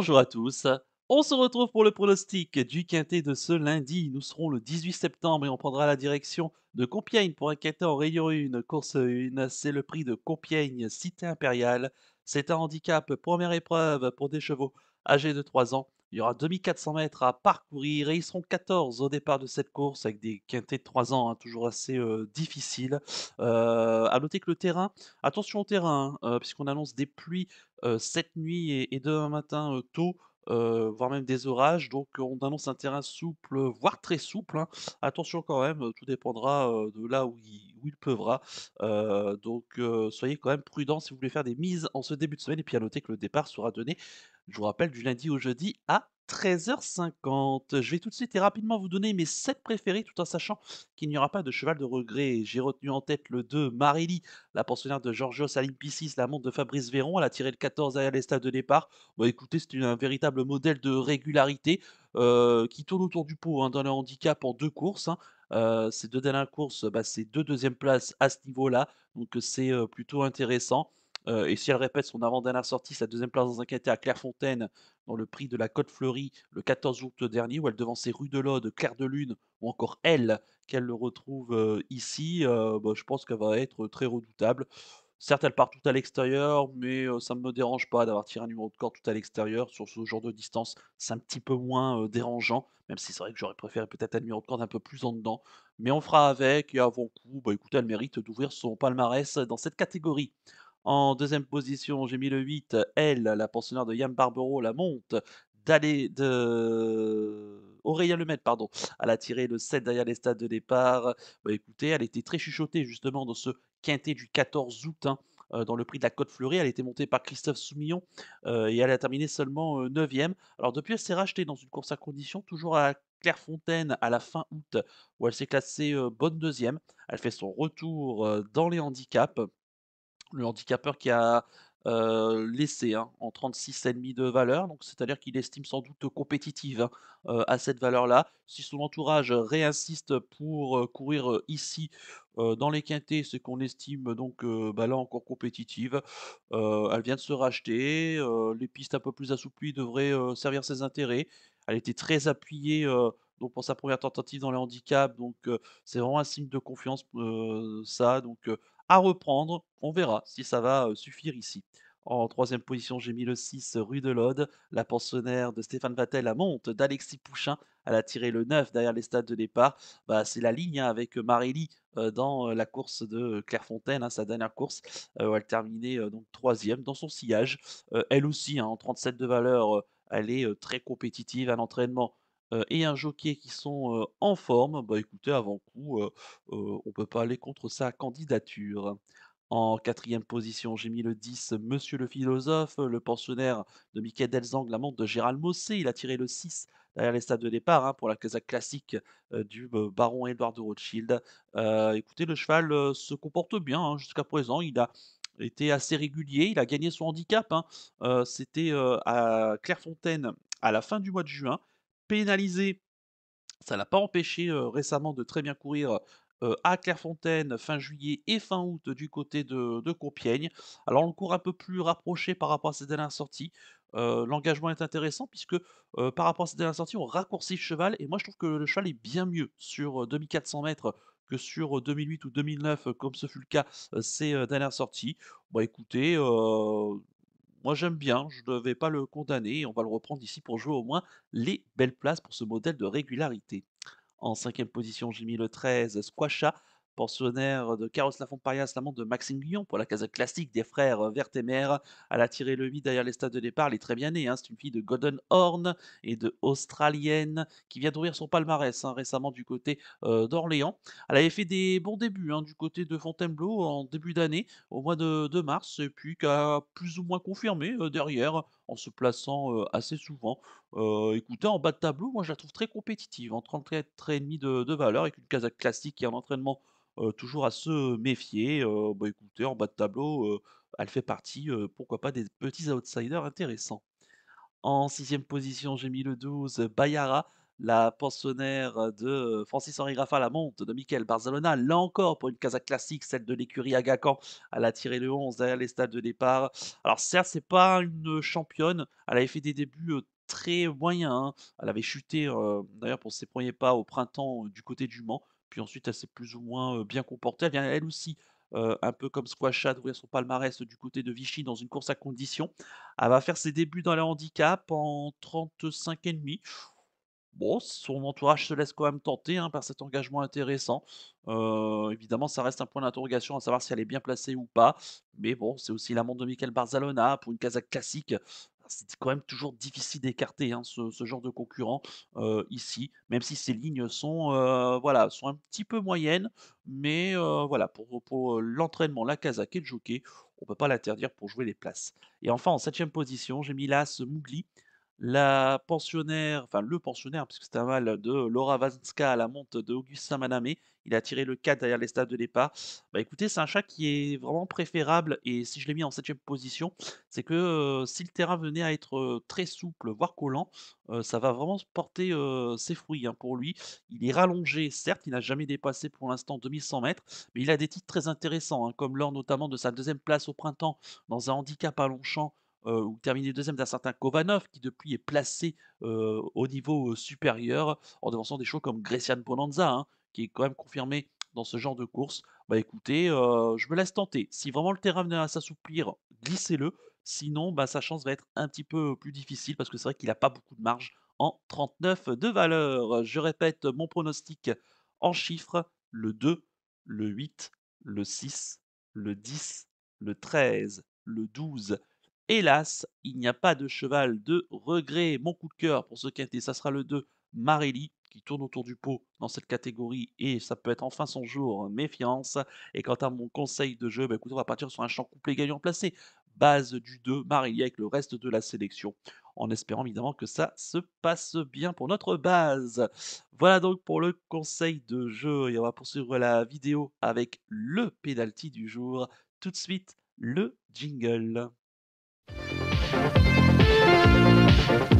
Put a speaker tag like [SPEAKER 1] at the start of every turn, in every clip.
[SPEAKER 1] Bonjour à tous. On se retrouve pour le pronostic du quintet de ce lundi. Nous serons le 18 septembre et on prendra la direction de Compiègne pour un quintet en rayon 1, course 1. C'est le prix de Compiègne, cité impériale. C'est un handicap, première épreuve pour des chevaux âgé de 3 ans. Il y aura 2400 mètres à parcourir et ils seront 14 au départ de cette course avec des quintés de 3 ans, hein, toujours assez euh, difficiles. Euh, à noter que le terrain, attention au terrain, hein, euh, puisqu'on annonce des pluies cette nuit et, demain matin tôt. voire même des orages. Donc on annonce un terrain souple, voire très souple. Hein. Attention quand même, tout dépendra de là où il, où il pleuvra. Euh, donc euh, soyez quand même prudents si vous voulez faire des mises en ce début de semaine. Et puis à noter que le départ sera donné, je vous rappelle, du lundi au jeudi à 13h50. Je vais tout de suite et rapidement vous donner mes 7 préférés tout en sachant qu'il n'y aura pas de cheval de regret. J'ai retenu en tête le 2, Marelli, la pensionnaire de Georgios Olympicis, la montre de Fabrice Véron. Elle a tiré le 14 à l'estade de départ. Bon, écoutez, c'est un véritable modèle de régularité euh, qui tourne autour du pot hein, dans le handicap en deux courses. Hein. Euh, ces deux dernières courses, bah, c'est deux deuxièmes places à ce niveau-là. Donc euh, c'est euh, plutôt intéressant. et si elle répète son avant-dernière sortie, sa deuxième place dans un quintet à Clairefontaine, dans le prix de la Côte Fleurie le 14 août dernier, où elle devançait Rue de Lode, Claire de Lune, ou encore elle, qu'elle le retrouve ici, bah, je pense qu'elle va être très redoutable. Certes, elle part tout à l'extérieur, mais ça ne me dérange pas d'avoir tiré un numéro de corps tout à l'extérieur. Sur ce genre de distance, c'est un petit peu moins dérangeant, même si c'est vrai que j'aurais préféré peut-être un numéro de corde un peu plus en dedans. Mais on fera avec, et avant coup, bah, écoutez, elle mérite d'ouvrir son palmarès dans cette catégorie. En deuxième position, j'ai mis le 8, elle, la pensionnaire de Yann Barbero, la monte d'aller de Aurélien Lemaitre, pardon. Elle a tiré le 7 derrière les stades de départ. Bah, écoutez, elle était très chuchotée justement dans ce Quintée du 14 août. Hein, euh, dans le prix de la Côte Fleurie. Elle a été montée par Christophe Soumillon euh, et elle a terminé seulement 9e. Euh, Alors depuis, elle s'est rachetée dans une course à condition, toujours à Clairefontaine à la fin août, où elle s'est classée bonne deuxième. Elle fait son retour dans les handicaps. Le handicapeur qui a euh, laissé hein, en 36,5 de valeur, donc c'est-à-dire qu'il estime sans doute compétitive hein, euh, à cette valeur-là. Si son entourage réinsiste pour euh, courir euh, ici dans les quintés, ce qu'on estime donc bah là encore compétitive. elle vient de se racheter, les pistes un peu plus assouplies devraient servir ses intérêts. Elle était très appuyée donc pour sa première tentative dans les handicaps. Donc c'est vraiment un signe de confiance ça. Donc à reprendre. On verra si ça va suffire ici. En troisième position, j'ai mis le 6 rue de l'Aude. La pensionnaire de Stéphane Vatel à monte d'Alexis Pouchin. Elle a tiré le 9 derrière les stades de départ. Bah, c'est la ligne hein, avec Marelli dans la course de Clairefontaine, hein, sa dernière course. elle terminait donc troisième dans son sillage. elle aussi, hein, en 37 de valeur, elle est très compétitive à l'entraînement. Euh, et un jockey qui sont euh, en forme, bah écoutez, avant coup, euh, on ne peut pas aller contre sa candidature. En quatrième position, j'ai mis le 10, Monsieur le philosophe, le pensionnaire de Mickey Delzang, montre de Gérald Mossé. Il a tiré le 6 derrière les stades de départ hein, pour la casaque classique du baron Édouard de Rothschild. écoutez, le cheval se comporte bien hein, jusqu'à présent. Il a été assez régulier. Il a gagné son handicap. Hein. C'était à Clairefontaine à la fin du mois de juin pénalisé. Ça l'a pas empêché récemment de très bien courir à Clairefontaine fin juillet et fin août du côté de, de, Compiègne. Alors on court un peu plus rapproché par rapport à ses dernières sorties. L'engagement est intéressant puisque par rapport à ses dernières sorties, on raccourcit le cheval et moi je trouve que le cheval est bien mieux sur 2400 mètres que sur 2008 ou 2009 comme ce fut le cas ces dernières sorties. Bon bah, écoutez, moi j'aime bien, je ne vais pas le condamner, on va le reprendre ici pour jouer au moins les belles places pour ce modèle de régularité. En cinquième position, j'ai mis le 13, Squasha, pensionnaire de Carlos Lafonte-Parias, l'amant de Maxime Guillon pour la case classique des frères euh, Vertemer. Elle a tiré le vide derrière les stades de départ. Elle est très bien née. Hein. C'est une fille de Golden Horn et de Australienne qui vient d'ouvrir son palmarès hein, récemment du côté euh, d'Orléans. Elle avait fait des bons débuts hein, du côté de Fontainebleau en début d'année, au mois de, mars, et puis qui plus ou moins confirmé euh, derrière en se plaçant assez souvent. écoutez, en bas de tableau, moi je la trouve très compétitive, en 34,5 de, de valeur, avec une casaque classique et un entraînement toujours à se méfier. Bah, écoutez, en bas de tableau, elle fait partie, pourquoi pas, des petits outsiders intéressants. En sixième position, j'ai mis le 12, Bayara la pensionnaire de euh, Francis-Henri Graffa, la monte de Michael Barzalona. Là encore, pour une casa classique, celle de l'écurie Gacan. elle a tiré le 11 derrière les stades de départ. Alors certes, c'est pas une championne, elle avait fait des débuts euh, très moyens. Hein. Elle avait chuté euh, d'ailleurs pour ses premiers pas au printemps du côté du Mans, puis ensuite elle s'est plus ou moins bien comportée. Elle vient elle aussi un peu comme Squashat, ouvrir son palmarès du côté de Vichy dans une course à condition. Elle va faire ses débuts dans les handicaps en 35,5. Bon, son entourage se laisse quand même tenter hein, par cet engagement intéressant. Euh, évidemment, ça reste un point d'interrogation à savoir si elle est bien placée ou pas. Mais bon, c'est aussi l'amant de Michael Barzalona pour une casaque classique. C'est quand même toujours difficile d'écarter hein, ce, genre de concurrent euh, ici, même si ses lignes sont, euh, voilà, sont un petit peu moyennes. Mais voilà, pour, l'entraînement, la casaque et le jockey, on ne peut pas l'interdire pour jouer les places. Et enfin, en septième position, j'ai mis l'As Mougli la pensionnaire, enfin le pensionnaire, puisque c'était un mal de Laura Vanska à la monte de Augustin Manamé. Il a tiré le 4 derrière les stades de départ. Bah, écoutez, c'est un chat qui est vraiment préférable et si je l'ai mis en 7 position, c'est que si le terrain venait à être très souple, voire collant, ça va vraiment porter ses fruits hein, pour lui. Il est rallongé, certes, il n'a jamais dépassé pour l'instant 2100 mètres, mais il a des titres très intéressants, hein, comme l'or notamment de sa deuxième place au printemps dans un handicap à champ. Euh, ou terminé deuxième d'un certain Kovanov, qui depuis est placé euh, au niveau euh, supérieur en devançant des choses comme Grecian Ponanza, hein, qui est quand même confirmé dans ce genre de course. Bah écoutez, je me laisse tenter. Si vraiment le terrain venait à s'assouplir, glissez-le. Sinon, bah, sa chance va être un petit peu plus difficile parce que c'est vrai qu'il n'a pas beaucoup de marge en 39 de valeur. Je répète mon pronostic en chiffres le 2, le 8, le 6, le 10, le 13, le 12, Hélas, il n'y a pas de cheval de regret. Mon coup de cœur pour ce été, ça sera le 2 Marelli qui tourne autour du pot dans cette catégorie et ça peut être enfin son jour, méfiance. Et quant à mon conseil de jeu, bah, on va partir sur un champ complet gagnant placé, base du 2 Marelli avec le reste de la sélection, en espérant évidemment que ça se passe bien pour notre base. Voilà donc pour le conseil de jeu et on va poursuivre la vidéo avec le pénalty du jour. Tout de suite, le jingle. Thank you.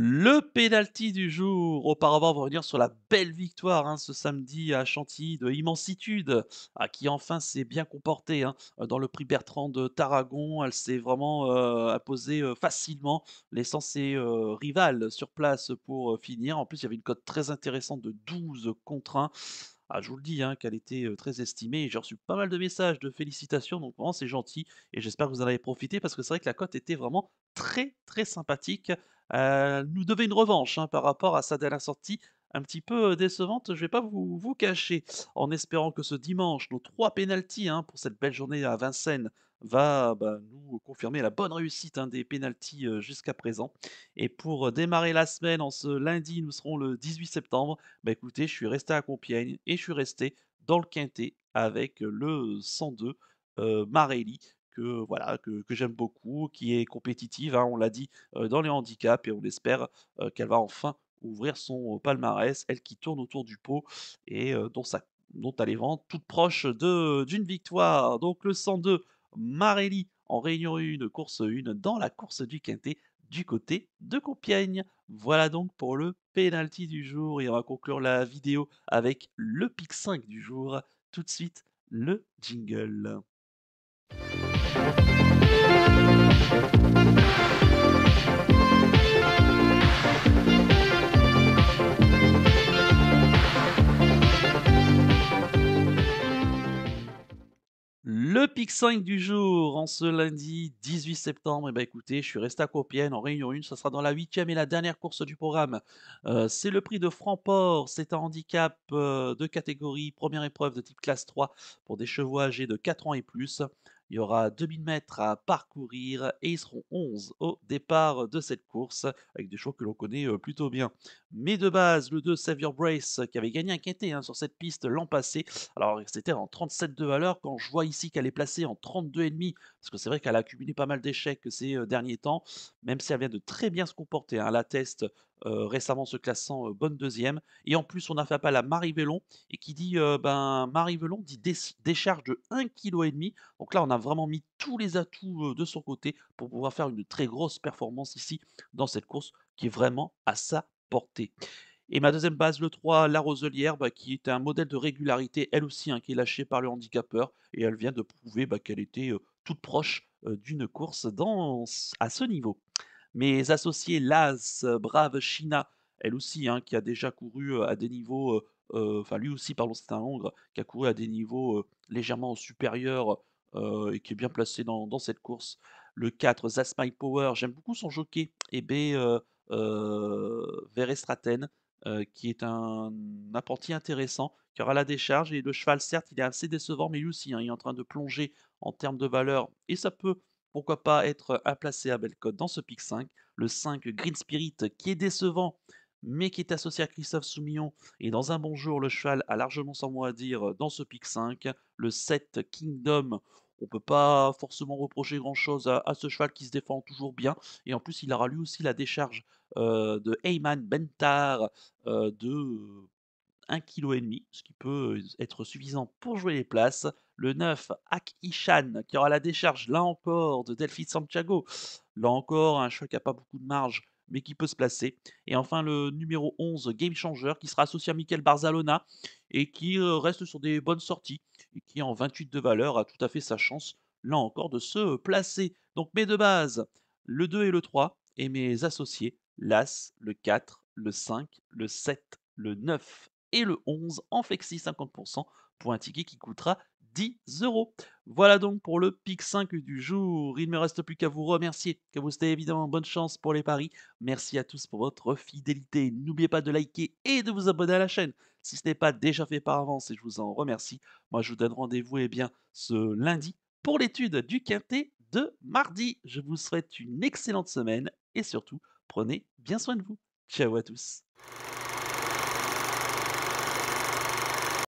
[SPEAKER 1] Le pénalty du jour. Auparavant, on va revenir sur la belle victoire hein, ce samedi à Chantilly de Immensitude, à ah, qui enfin s'est bien comportée hein, dans le prix Bertrand de Tarragon. Elle s'est vraiment euh, imposée euh, facilement, laissant ses euh, rivales sur place pour finir. En plus, il y avait une cote très intéressante de 12 contre 1. Ah, je vous le dis, hein, qu'elle était très estimée. J'ai reçu pas mal de messages de félicitations, donc vraiment c'est gentil. Et j'espère que vous en avez profité parce que c'est vrai que la cote était vraiment très très sympathique euh, nous devait une revanche hein, par rapport à sa dernière sortie un petit peu euh, décevante, je ne vais pas vous, cacher, en espérant que ce dimanche, nos trois pénalties hein, pour cette belle journée à Vincennes va bah, nous confirmer la bonne réussite hein, des pénalties euh, jusqu'à présent. Et pour démarrer la semaine, en ce lundi, nous serons le 18 septembre. Bah écoutez, je suis resté à Compiègne et je suis resté dans le Quintet avec le 102 Marelli que voilà que, j'aime beaucoup, qui est compétitive, hein, on l'a dit, dans les handicaps, et on espère qu'elle va enfin ouvrir son palmarès, elle qui tourne autour du pot et dont, sa, dont elle est vente toute proche d'une victoire. Donc le 102, Marelli en réunion 1, course 1, dans la course du Quintet du côté de Compiègne. Voilà donc pour le penalty du jour et on va conclure la vidéo avec le pic 5 du jour. Tout de suite, le jingle. Le Pic 5 du jour en ce lundi 18 septembre. Et eh bah ben, écoutez, je suis resté à Copienne en Réunion 1. Ce sera dans la huitième et la dernière course du programme. Euh, c'est le prix de Francport. C'est un handicap euh, de catégorie première épreuve de type classe 3 pour des chevaux âgés de 4 ans et plus. Il y aura 2000 mètres à parcourir et ils seront 11 au départ de cette course avec des choix que l'on connaît euh, plutôt bien. Mais de base, le 2 Savior Brace euh, qui avait gagné un quintet hein, sur cette piste l'an passé. Alors c'était en 37 de valeur quand je vois ici qu'elle est placée en 32,5 parce que c'est vrai qu'elle a accumulé pas mal d'échecs euh, ces derniers temps, même si elle vient de très bien se comporter. à hein. La test euh, récemment se classant bonne deuxième. Et en plus, on a fait appel à Marie Vellon, et qui dit, ben, Marie Vellon dit décharge de 1,5 kg. Donc là, on a vraiment mis tous les atouts de son côté pour pouvoir faire une très grosse performance ici dans cette course qui est vraiment à sa portée. Et ma deuxième base, le 3, La Roselière, bah, qui est un modèle de régularité, elle aussi, hein, qui est lâchée par le handicapeur. Et elle vient de prouver bah, qu'elle était toute proche d'une course dans, à ce niveau. Mes associés Laz, euh, brave China, elle aussi, hein, qui a déjà couru euh, à des niveaux, euh, enfin lui aussi, pardon, c'est un Hongre, qui a couru à des niveaux légèrement supérieurs et qui est bien placé dans, cette course. Le 4, Zasmai Power, j'aime beaucoup son jockey, et B. Verestraten, qui est un apprenti intéressant, qui aura la décharge. Et le cheval, certes, il est assez décevant, mais lui aussi, hein, il est en train de plonger en termes de valeur. Et ça peut pourquoi pas être à Belcote dans ce pick 5 Le 5 Green Spirit qui est décevant mais qui est associé à Christophe Soumillon. Et dans un bon jour, le cheval a largement sans mot à dire dans ce pic 5. Le 7 Kingdom, on ne peut pas forcément reprocher grand-chose à, ce cheval qui se défend toujours bien. Et en plus, il aura lui aussi la décharge de Heyman Bentar de 1,5 kg, ce qui peut être suffisant pour jouer les places. Le 9, Ak Ishan, qui aura la décharge, là encore, de Delphi Santiago. Là encore, un choix qui n'a pas beaucoup de marge, mais qui peut se placer. Et enfin, le numéro 11, Game Changer, qui sera associé à Michael Barzalona et qui euh, reste sur des bonnes sorties et qui, en 28 de valeur, a tout à fait sa chance, là encore, de se placer. Donc, mes deux bases, le 2 et le 3, et mes associés, l'As, le 4, le 5, le 7, le 9 et le 11 en flexi 50% pour un ticket qui coûtera euros. Voilà donc pour le PIC 5 du jour. Il ne me reste plus qu'à vous remercier, que vous soyez évidemment bonne chance pour les paris. Merci à tous pour votre fidélité. N'oubliez pas de liker et de vous abonner à la chaîne si ce n'est pas déjà fait par avance et je vous en remercie. Moi, je vous donne rendez-vous et eh bien ce lundi pour l'étude du quintet de mardi. Je vous souhaite une excellente semaine et surtout, prenez bien soin de vous. Ciao à tous.